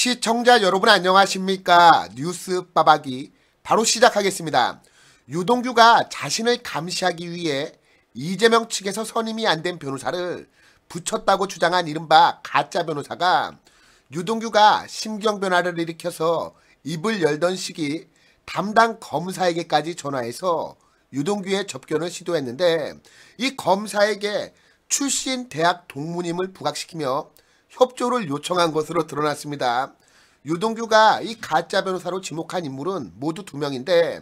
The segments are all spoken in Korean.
시청자 여러분 안녕하십니까 뉴스 빠박이 바로 시작하겠습니다. 유동규가 자신을 감시하기 위해 이재명 측에서 선임이 안 된 변호사를 붙였다고 주장한 이른바 가짜 변호사가 유동규가 심경변화를 일으켜서 입을 열던 시기 담당 검사에게까지 전화해서 유동규의 접견을 시도했는데 이 검사에게 출신 대학 동문임을 부각시키며 협조를 요청한 것으로 드러났습니다. 유동규가 이 가짜 변호사로 지목한 인물은 모두 두 명인데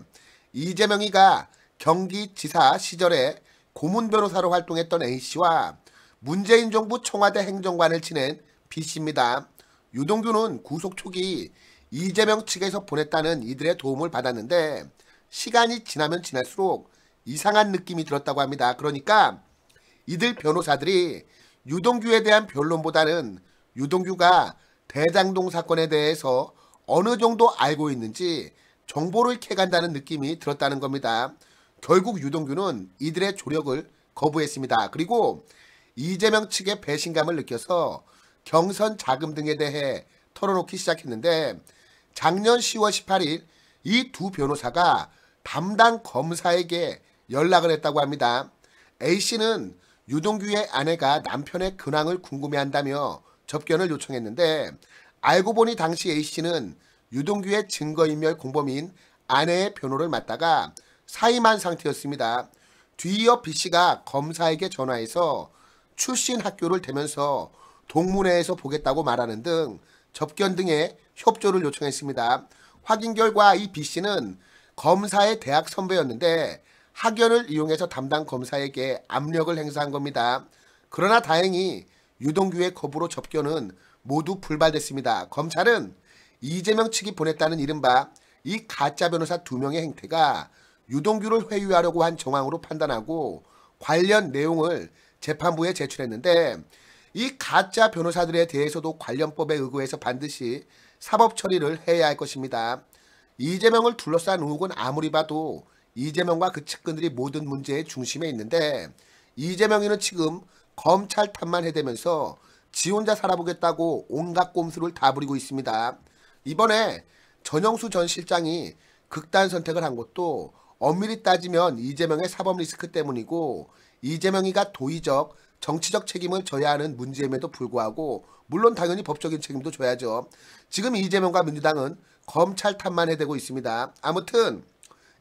이재명이가 경기지사 시절에 고문 변호사로 활동했던 A씨와 문재인 정부 청와대 행정관을 지낸 B씨입니다. 유동규는 구속 초기 이재명 측에서 보냈다는 이들의 도움을 받았는데 시간이 지나면 지날수록 이상한 느낌이 들었다고 합니다. 그러니까 이들 변호사들이 유동규에 대한 변론보다는 유동규가 대장동 사건에 대해서 어느 정도 알고 있는지 정보를 캐간다는 느낌이 들었다는 겁니다. 결국 유동규는 이들의 조력을 거부했습니다. 그리고 이재명 측의 배신감을 느껴서 경선 자금 등에 대해 털어놓기 시작했는데 작년 10월 18일 이 두 변호사가 담당 검사에게 연락을 했다고 합니다. A씨는 유동규의 아내가 남편의 근황을 궁금해한다며 접견을 요청했는데 알고 보니 당시 A씨는 유동규의 증거인멸 공범인 아내의 변호를 맡다가 사임한 상태였습니다. 뒤이어 B씨가 검사에게 전화해서 출신 학교를 대면서 동문회에서 보겠다고 말하는 등 접견 등의 협조를 요청했습니다. 확인 결과 이 B씨는 검사의 대학 선배였는데 학연을 이용해서 담당 검사에게 압력을 행사한 겁니다. 그러나 다행히 유동규의 거부로 접견은 모두 불발됐습니다. 검찰은 이재명 측이 보냈다는 이른바 이 가짜 변호사 두 명의 행태가 유동규를 회유하려고 한 정황으로 판단하고 관련 내용을 재판부에 제출했는데 이 가짜 변호사들에 대해서도 관련법에 의거해서 반드시 사법 처리를 해야 할 것입니다. 이재명을 둘러싼 의혹은 아무리 봐도 이재명과 그 측근들이 모든 문제의 중심에 있는데 이재명이는 지금 검찰 탓만 해대면서 지 혼자 살아보겠다고 온갖 꼼수를 다 부리고 있습니다. 이번에 전영수 전 실장이 극단 선택을 한 것도 엄밀히 따지면 이재명의 사법 리스크 때문이고 이재명이가 도의적 정치적 책임을 져야 하는 문제임에도 불구하고 물론 당연히 법적인 책임도 져야죠. 지금 이재명과 민주당은 검찰 탓만 해대고 있습니다. 아무튼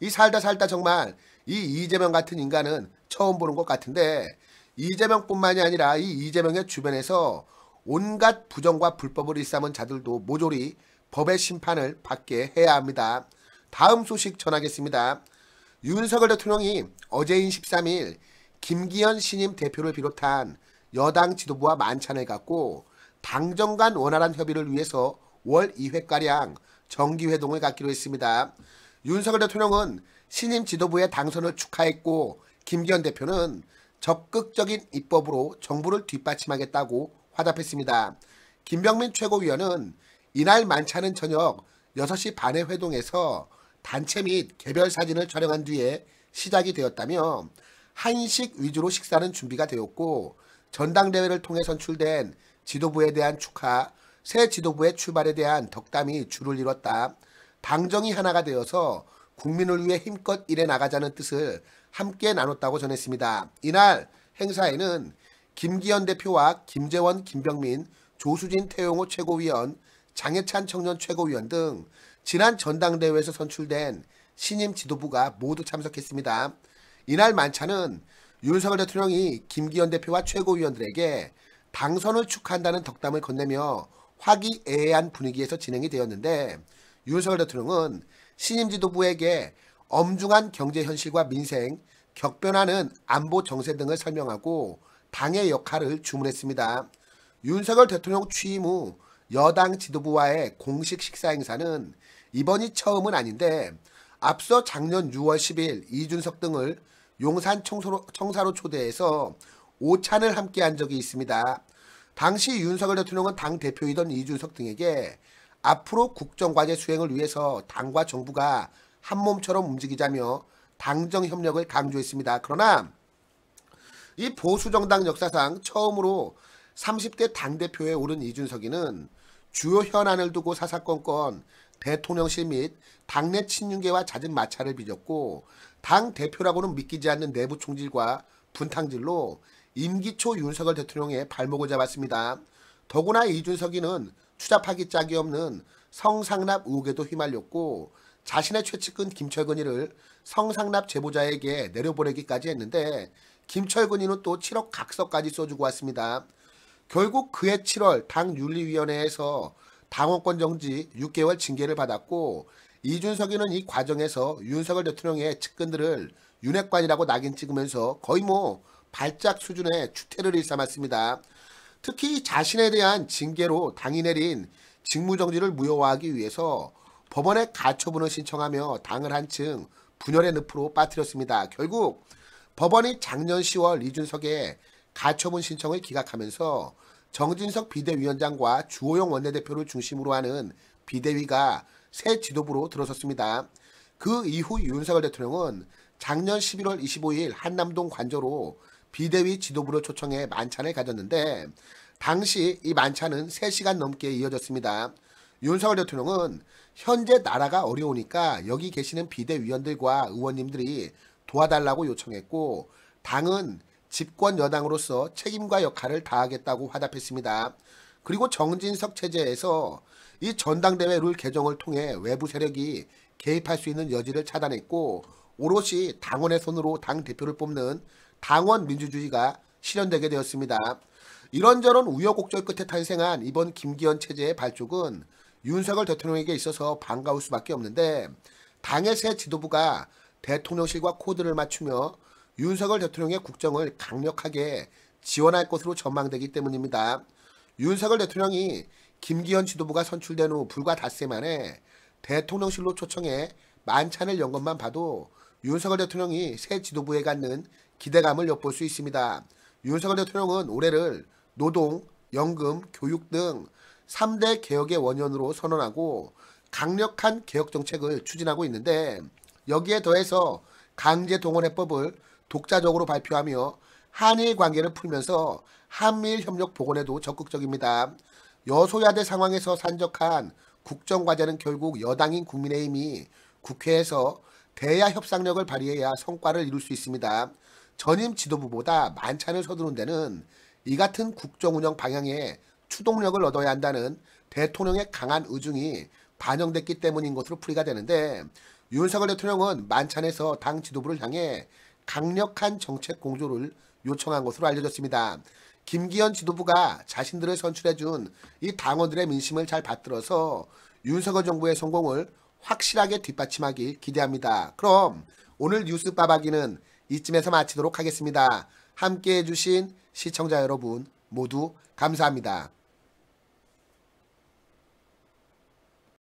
이 살다 살다 정말 이 이재명 같은 인간은 처음 보는 것 같은데 이재명뿐만이 아니라 이 이재명의 주변에서 온갖 부정과 불법을 일삼은 자들도 모조리 법의 심판을 받게 해야 합니다. 다음 소식 전하겠습니다. 윤석열 대통령이 어제인 13일 김기현 신임 대표를 비롯한 여당 지도부와 만찬을 갖고 당정 간 원활한 협의를 위해서 월 2회가량 정기회동을 갖기로 했습니다. 윤석열 대통령은 신임 지도부의 당선을 축하했고 김기현 대표는 적극적인 입법으로 정부를 뒷받침하겠다고 화답했습니다. 김병민 최고위원은 이날 만찬은 저녁 6시 반의 회동에서 단체 및 개별 사진을 촬영한 뒤에 시작이 되었다며 한식 위주로 식사는 준비가 되었고 전당대회를 통해 선출된 지도부에 대한 축하, 새 지도부의 출발에 대한 덕담이 줄을 이뤘다. 당정이 하나가 되어서 국민을 위해 힘껏 일해 나가자는 뜻을 함께 나눴다고 전했습니다. 이날 행사에는 김기현 대표와 김재원, 김병민, 조수진 태용호 최고위원, 장해찬 청년 최고위원 등 지난 전당대회에서 선출된 신임 지도부가 모두 참석했습니다. 이날 만찬은 윤석열 대통령이 김기현 대표와 최고위원들에게 당선을 축한다는 덕담을 건네며 화기애애한 분위기에서 진행이 되었는데 윤석열 대통령은 신임 지도부에게 엄중한 경제 현실과 민생, 격변하는 안보 정세 등을 설명하고 당의 역할을 주문했습니다. 윤석열 대통령 취임 후 여당 지도부와의 공식 식사 행사는 이번이 처음은 아닌데 앞서 작년 6월 10일 이준석 등을 용산 청소로, 청사로 초대해서 오찬을 함께 한 적이 있습니다. 당시 윤석열 대통령은 당 대표이던 이준석 등에게 앞으로 국정과제 수행을 위해서 당과 정부가 한 몸처럼 움직이자며 당정 협력을 강조했습니다. 그러나 이 보수 정당 역사상 처음으로 30대 당대표에 오른 이준석이는 주요 현안을 두고 사사건건 대통령실 및 당내 친윤계와 잦은 마찰을 빚었고 당 대표라고는 믿기지 않는 내부 총질과 분탕질로 임기초 윤석열 대통령의 발목을 잡았습니다. 더구나 이준석이는 추잡하기 짝이 없는 성상납 의혹에도 휘말렸고 자신의 최측근 김철근이를 성상납 제보자에게 내려보내기까지 했는데 김철근이는 또 7억 각서까지 써주고 왔습니다. 결국 그해 7월 당 윤리위원회에서 당원권 정지 6개월 징계를 받았고 이준석이는 이 과정에서 윤석열 대통령의 측근들을 윤핵관이라고 낙인 찍으면서 거의 뭐 발작 수준의 추태를 일삼았습니다. 특히 자신에 대한 징계로 당이 내린 직무정지를 무효화하기 위해서 법원에 가처분을 신청하며 당을 한층 분열의 늪으로 빠뜨렸습니다. 결국 법원이 작년 10월 이준석의 가처분 신청을 기각하면서 정진석 비대위원장과 주호영 원내대표를 중심으로 하는 비대위가 새 지도부로 들어섰습니다. 그 이후 윤석열 대통령은 작년 11월 25일 한남동 관저로 비대위 지도부를 초청해 만찬을 가졌는데 당시 이 만찬은 3시간 넘게 이어졌습니다. 윤석열 대통령은 현재 나라가 어려우니까 여기 계시는 비대위원들과 의원님들이 도와달라고 요청했고 당은 집권 여당으로서 책임과 역할을 다하겠다고 화답했습니다. 그리고 정진석 체제에서 이 전당대회 룰 개정을 통해 외부 세력이 개입할 수 있는 여지를 차단했고 오롯이 당원의 손으로 당 대표를 뽑는 당원 민주주의가 실현되게 되었습니다. 이런저런 우여곡절 끝에 탄생한 이번 김기현 체제의 발족은 윤석열 대통령에게 있어서 반가울 수밖에 없는데 당의 새 지도부가 대통령실과 코드를 맞추며 윤석열 대통령의 국정을 강력하게 지원할 것으로 전망되기 때문입니다. 윤석열 대통령이 김기현 지도부가 선출된 후 불과 닷새 만에 대통령실로 초청해 만찬을 연 것만 봐도 윤석열 대통령이 새 지도부에 갖는 기대감을 엿볼 수 있습니다. 윤석열 대통령은 올해를 노동, 연금, 교육 등 3대 개혁의 원년으로 선언하고 강력한 개혁 정책을 추진하고 있는데 여기에 더해서 강제 동원 해법을 독자적으로 발표하며 한일 관계를 풀면서 한미일 협력 복원에도 적극적입니다. 여소야대 상황에서 산적한 국정과제는 결국 여당인 국민의힘이 국회에서 대야 협상력을 발휘해야 성과를 이룰 수 있습니다. 전임 지도부보다 만찬을 서두른 데는 이 같은 국정운영 방향에 추동력을 얻어야 한다는 대통령의 강한 의중이 반영됐기 때문인 것으로 풀이가 되는데 윤석열 대통령은 만찬에서 당 지도부를 향해 강력한 정책 공조를 요청한 것으로 알려졌습니다. 김기현 지도부가 자신들을 선출해준 이 당원들의 민심을 잘 받들어서 윤석열 정부의 성공을 확실하게 뒷받침하기 기대합니다. 그럼 오늘 뉴스 빠박이는 이쯤에서 마치도록 하겠습니다. 함께해 주신 시청자 여러분 모두 감사합니다.